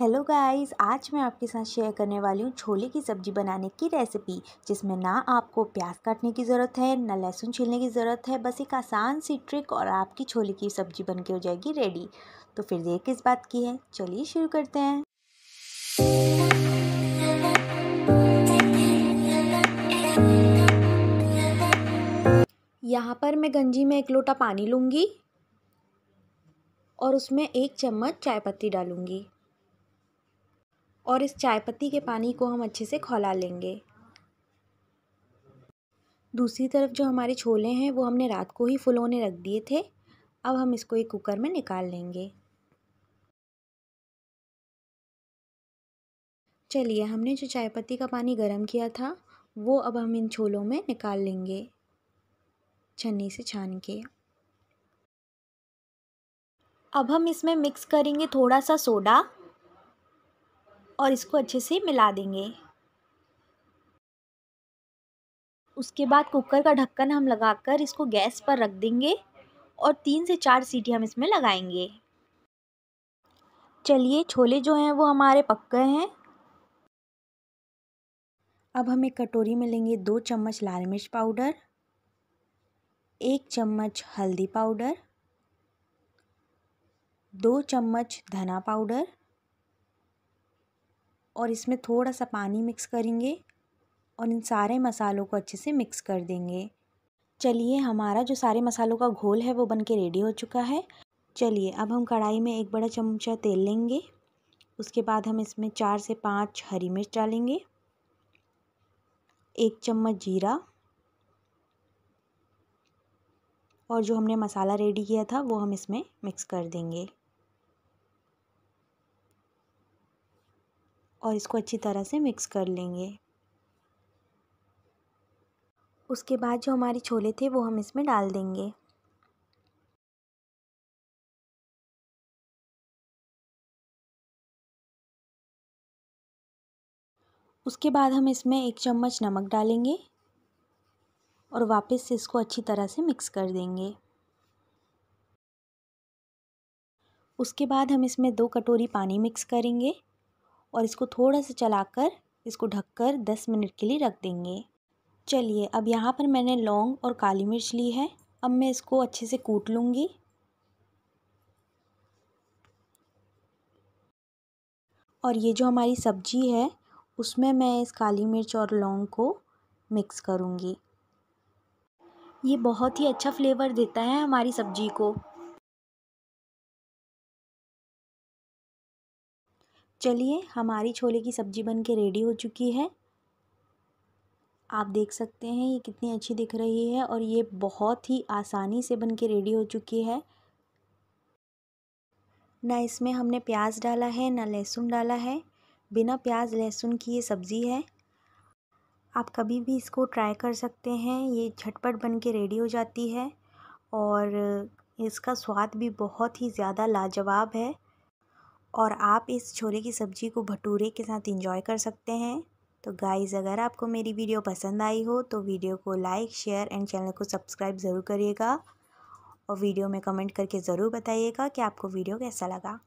hello guys आज मैं आपके साथ शेयर करने वाली हूँ छोले की सब्ज़ी बनाने की रेसिपी जिसमें ना आपको प्याज काटने की ज़रूरत है ना लहसुन छीलने की ज़रूरत है बस एक आसान सी ट्रिक और आपकी छोले की सब्ज़ी बन के हो जाएगी रेडी तो फिर देर किस बात की है चलिए शुरू करते हैं यहाँ पर मैं गंजी में एक लोटा पानी लूँगी और उसमें एक चम्मच चाय पत्ती डालूँगी और इस चाय पत्ती के पानी को हम अच्छे से खौला लेंगे दूसरी तरफ जो हमारे छोले हैं वो हमने रात को ही फुलोने रख दिए थे अब हम इसको एक कुकर में निकाल लेंगे चलिए हमने जो चाय पत्ती का पानी गर्म किया था वो अब हम इन छोलों में निकाल लेंगे छन्नी से छान के अब हम इसमें मिक्स करेंगे थोड़ा सा सोडा और इसको अच्छे से मिला देंगे उसके बाद कुकर का ढक्कन हम लगाकर इसको गैस पर रख देंगे और तीन से चार सीटी हम इसमें लगाएंगे चलिए छोले जो हैं वो हमारे पक गए हैं अब हम एक कटोरी में लेंगे दो चम्मच लाल मिर्च पाउडर एक चम्मच हल्दी पाउडर दो चम्मच धना पाउडर और इसमें थोड़ा सा पानी मिक्स करेंगे और इन सारे मसालों को अच्छे से मिक्स कर देंगे चलिए हमारा जो सारे मसालों का घोल है वो बन के रेडी हो चुका है चलिए अब हम कढ़ाई में एक बड़ा चमचा तेल लेंगे उसके बाद हम इसमें चार से पाँच हरी मिर्च डालेंगे एक चम्मच जीरा और जो हमने मसाला रेडी किया था वो हम इसमें मिक्स कर देंगे और इसको अच्छी तरह से मिक्स कर लेंगे उसके बाद जो हमारे छोले थे वो हम इसमें डाल देंगे उसके बाद हम इसमें एक चम्मच नमक डालेंगे और वापस से इसको अच्छी तरह से मिक्स कर देंगे उसके बाद हम इसमें दो कटोरी पानी मिक्स करेंगे और इसको थोड़ा सा चलाकर इसको ढककर दस मिनट के लिए रख देंगे चलिए अब यहाँ पर मैंने लौंग और काली मिर्च ली है अब मैं इसको अच्छे से कूट लूँगी और ये जो हमारी सब्जी है उसमें मैं इस काली मिर्च और लौंग को मिक्स करूँगी ये बहुत ही अच्छा फ्लेवर देता है हमारी सब्जी को चलिए हमारी छोले की सब्ज़ी बन के रेडी हो चुकी है आप देख सकते हैं ये कितनी अच्छी दिख रही है और ये बहुत ही आसानी से बन के रेडी हो चुकी है ना इसमें हमने प्याज डाला है ना लहसुन डाला है बिना प्याज लहसुन की ये सब्ज़ी है आप कभी भी इसको ट्राई कर सकते हैं ये झटपट बन के रेडी हो जाती है और इसका स्वाद भी बहुत ही ज़्यादा लाजवाब है और आप इस छोले की सब्ज़ी को भटूरे के साथ इंजॉय कर सकते हैं तो गाइज़ अगर आपको मेरी वीडियो पसंद आई हो तो वीडियो को लाइक शेयर एंड चैनल को सब्सक्राइब ज़रूर करिएगा और वीडियो में कमेंट करके ज़रूर बताइएगा कि आपको वीडियो कैसा लगा